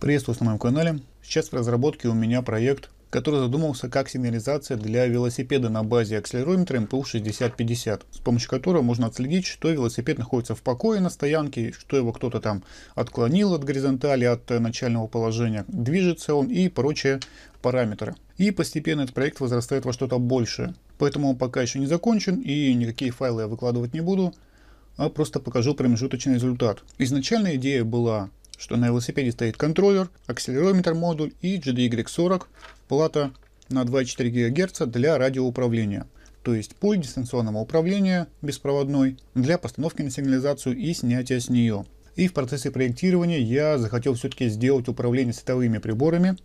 Приветствую на моем канале. Сейчас в разработке у меня проект, который задумался как сигнализация для велосипеда на базе акселерометра МПУ 6050, с помощью которого можно отследить, что велосипед находится в покое на стоянке, что его кто-то там отклонил от горизонтали, от э, начального положения, движется он и прочие параметры. И постепенно этот проект возрастает во что-то большее. Поэтому он пока еще не закончен и никакие файлы я выкладывать не буду, а просто покажу промежуточный результат. Изначально идея была что на велосипеде стоит контроллер, акселерометр модуль и GDY40 плата на 2,4 ГГц для радиоуправления, то есть пульт дистанционного управления беспроводной для постановки на сигнализацию и снятия с нее. И в процессе проектирования я захотел все-таки сделать управление световыми приборами.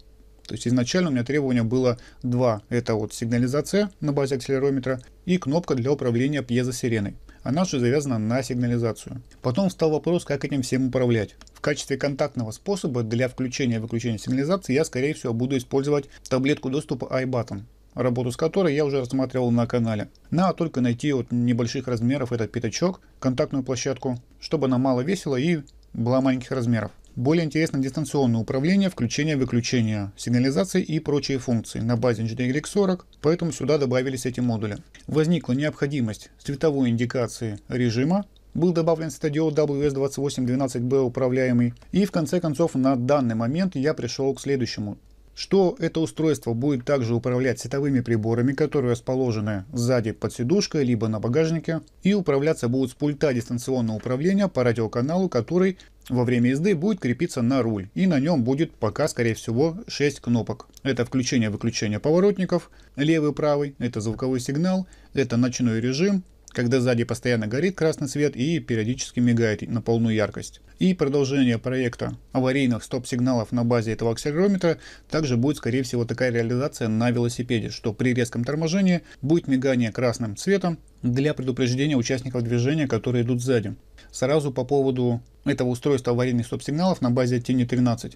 То есть изначально у меня требование было два. Это вот сигнализация на базе акселерометра и кнопка для управления пьезосиреной. сиреной она же завязана на сигнализацию. Потом встал вопрос, как этим всем управлять. В качестве контактного способа для включения и выключения сигнализации я, скорее всего, буду использовать таблетку доступа iButton работу с которой я уже рассматривал на канале. Надо только найти вот небольших размеров этот пятачок, контактную площадку, чтобы она мало весила и была маленьких размеров. Более интересно дистанционное управление, включение-выключение, сигнализации и прочие функции на базе GTX40, поэтому сюда добавились эти модули. Возникла необходимость цветовой индикации режима, был добавлен стадиод WS2812B управляемый. И в конце концов на данный момент я пришел к следующему. Что это устройство будет также управлять световыми приборами, которые расположены сзади под сидушкой, либо на багажнике, и управляться будут с пульта дистанционного управления по радиоканалу, который во время езды будет крепиться на руль и на нем будет пока скорее всего 6 кнопок. Это включение-выключение поворотников, левый-правый, это звуковой сигнал, это ночной режим, когда сзади постоянно горит красный свет и периодически мигает на полную яркость. И продолжение проекта аварийных стоп-сигналов на базе этого акселерометра также будет скорее всего такая реализация на велосипеде, что при резком торможении будет мигание красным цветом для предупреждения участников движения, которые идут сзади сразу по поводу этого устройства аварийных стоп-сигналов на базе Тени 13.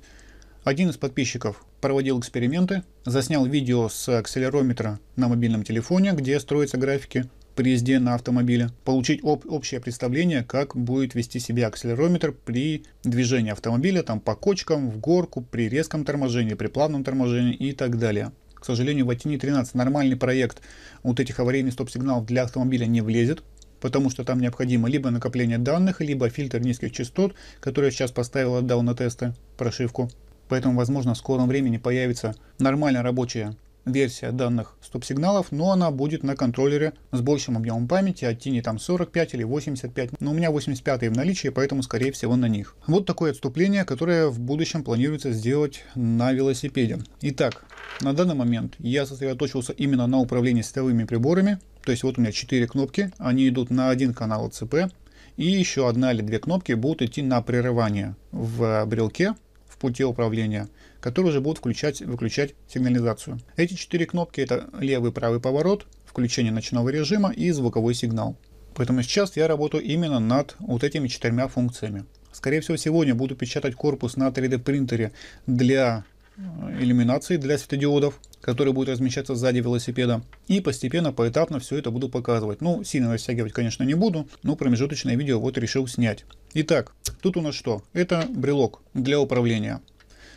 Один из подписчиков проводил эксперименты, заснял видео с акселерометра на мобильном телефоне, где строятся графики при езде на автомобиле, получить об, общее представление, как будет вести себя акселерометр при движении автомобиля там, по кочкам, в горку, при резком торможении, при плавном торможении и так далее. К сожалению, в Атини 13 нормальный проект вот этих аварийных стоп-сигналов для автомобиля не влезет, потому что там необходимо либо накопление данных, либо фильтр низких частот, который я сейчас поставил, отдал на тесты прошивку. Поэтому, возможно, в скором времени появится нормальная рабочая версия данных стоп-сигналов, но она будет на контроллере с большим объемом памяти, от TINY там 45 или 85, но у меня 85 в наличии, поэтому скорее всего на них. Вот такое отступление, которое в будущем планируется сделать на велосипеде. Итак, на данный момент я сосредоточился именно на управлении световыми приборами, то есть вот у меня 4 кнопки, они идут на один канал ЦП, и еще одна или две кнопки будут идти на прерывание в брелке, в пути управления, которые уже будут включать, выключать сигнализацию. Эти четыре кнопки это левый и правый поворот, включение ночного режима и звуковой сигнал. Поэтому сейчас я работаю именно над вот этими четырьмя функциями. Скорее всего, сегодня буду печатать корпус на 3D принтере для э, иллюминации, для светодиодов который будет размещаться сзади велосипеда. И постепенно, поэтапно все это буду показывать. Ну, сильно растягивать, конечно, не буду, но промежуточное видео вот решил снять. Итак, тут у нас что? Это брелок для управления.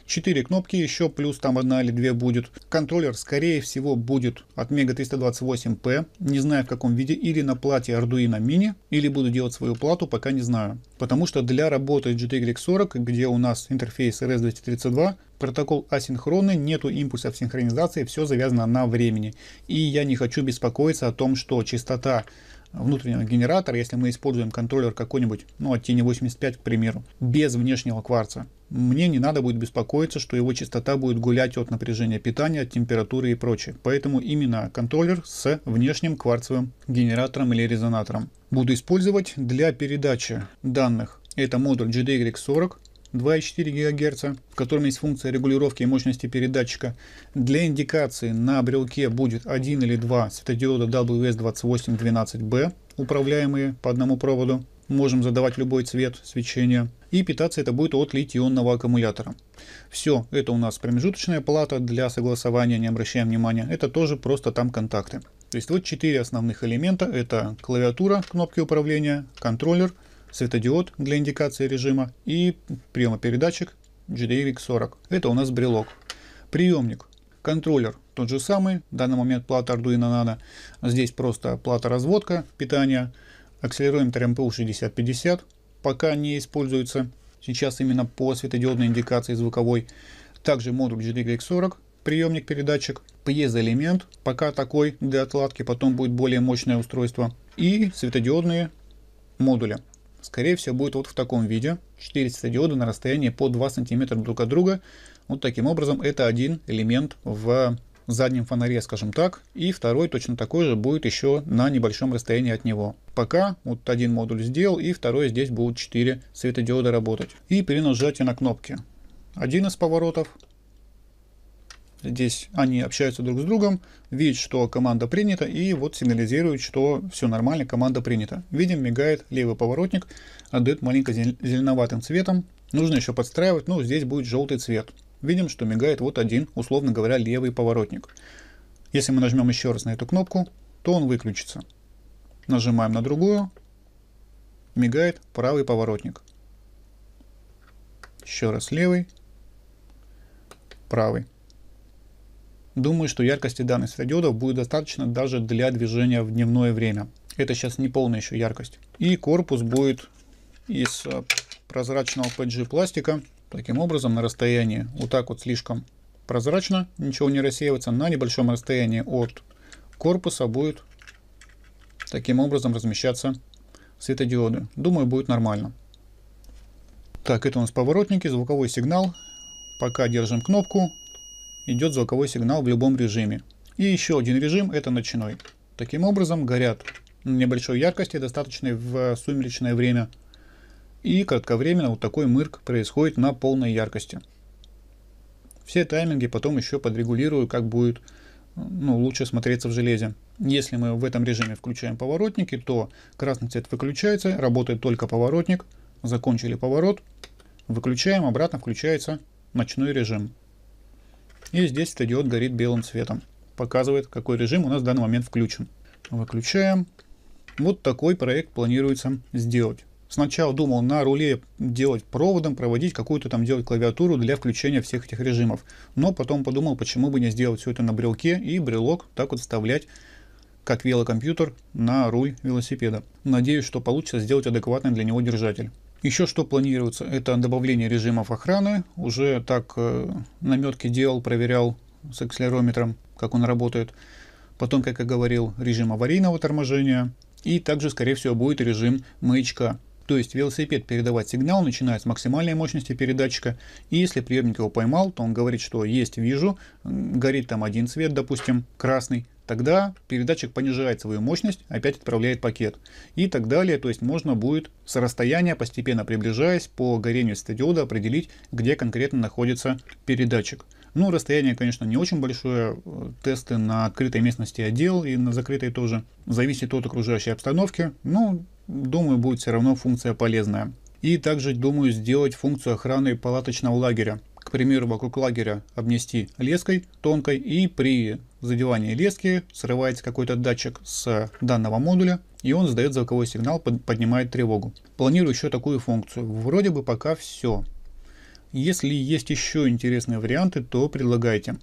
4 кнопки еще, плюс там одна или две будет. Контроллер, скорее всего, будет от Mega 328P, не знаю в каком виде, или на плате Arduino Mini, или буду делать свою плату, пока не знаю. Потому что для работы GTX-40, где у нас интерфейс RS-232, протокол асинхронный, нету импульсов синхронизации, все завязано на времени. И я не хочу беспокоиться о том, что частота внутреннего генератора, если мы используем контроллер какой-нибудь, ну, от T85, к примеру, без внешнего кварца мне не надо будет беспокоиться, что его частота будет гулять от напряжения питания, от температуры и прочее. Поэтому именно контроллер с внешним кварцевым генератором или резонатором буду использовать для передачи данных. Это модуль GDY40 2,4 ГГц, в котором есть функция регулировки мощности передатчика. Для индикации на брелке будет один или два светодиода WS2812B, управляемые по одному проводу можем задавать любой цвет свечения. И питаться это будет от литионного аккумулятора. Все, это у нас промежуточная плата для согласования, не обращаем внимания. Это тоже просто там контакты. То есть вот четыре основных элемента. Это клавиатура, кнопки управления, контроллер, светодиод для индикации режима и приемопередатчик GDX40. Это у нас брелок. Приемник, контроллер тот же самый, в данный момент плата Arduino Nano. Здесь просто плата разводка питания, Акселерометр MPU6050 пока не используется сейчас именно по светодиодной индикации звуковой. Также модуль GDX40, приемник-передатчик, пьезоэлемент, пока такой для отладки, потом будет более мощное устройство. И светодиодные модули. Скорее всего будет вот в таком виде. 4 светодиода на расстоянии по 2 см друг от друга. Вот таким образом это один элемент в заднем фонаре, скажем так, и второй точно такой же будет еще на небольшом расстоянии от него. Пока вот один модуль сделал, и второй здесь будут 4 светодиода работать. И при нажатии на кнопки один из поворотов, здесь они общаются друг с другом, видят, что команда принята, и вот сигнализирует, что все нормально, команда принята. Видим, мигает левый поворотник, отдает маленько зеленоватым цветом, нужно еще подстраивать, ну здесь будет желтый цвет видим, что мигает вот один, условно говоря, левый поворотник. Если мы нажмем еще раз на эту кнопку, то он выключится. Нажимаем на другую, мигает правый поворотник. Еще раз левый, правый. Думаю, что яркости данных светодиодов будет достаточно даже для движения в дневное время. Это сейчас не полная еще яркость. И корпус будет из а, прозрачного PG пластика Таким образом, на расстоянии вот так вот слишком прозрачно, ничего не рассеивается. На небольшом расстоянии от корпуса будет таким образом размещаться светодиоды. Думаю, будет нормально. Так, это у нас поворотники, звуковой сигнал. Пока держим кнопку, идет звуковой сигнал в любом режиме. И еще один режим, это ночной. Таким образом горят небольшой яркости, достаточной в сумеречное время и кратковременно вот такой мырк происходит на полной яркости. Все тайминги потом еще подрегулирую, как будет ну, лучше смотреться в железе. Если мы в этом режиме включаем поворотники, то красный цвет выключается, работает только поворотник. Закончили поворот, выключаем, обратно включается ночной режим. И здесь фотодиод горит белым цветом. Показывает, какой режим у нас в данный момент включен. Выключаем. Вот такой проект планируется сделать. Сначала думал на руле делать проводом, проводить какую-то там делать клавиатуру для включения всех этих режимов. Но потом подумал, почему бы не сделать все это на брелке и брелок так вот вставлять как велокомпьютер на руль велосипеда. Надеюсь, что получится сделать адекватный для него держатель. Еще что планируется, это добавление режимов охраны. Уже так э, наметки делал, проверял с акселерометром, как он работает. Потом, как я говорил, режим аварийного торможения. И также, скорее всего, будет режим маячка. То есть велосипед передавать сигнал начинает с максимальной мощности передатчика, и если приемник его поймал, то он говорит, что есть, вижу, горит там один цвет, допустим, красный, тогда передатчик понижает свою мощность, опять отправляет пакет и так далее. То есть можно будет с расстояния, постепенно приближаясь по горению светодиода, определить, где конкретно находится передатчик. Ну, расстояние, конечно, не очень большое. Тесты на открытой местности отдел и на закрытой тоже. Зависит от окружающей обстановки. Ну, думаю, будет все равно функция полезная. И также думаю сделать функцию охраны палаточного лагеря. К примеру, вокруг лагеря обнести леской тонкой и при задевании лески срывается какой-то датчик с данного модуля и он сдает звуковой сигнал, поднимает тревогу. Планирую еще такую функцию. Вроде бы пока все. Если есть еще интересные варианты, то предлагайте.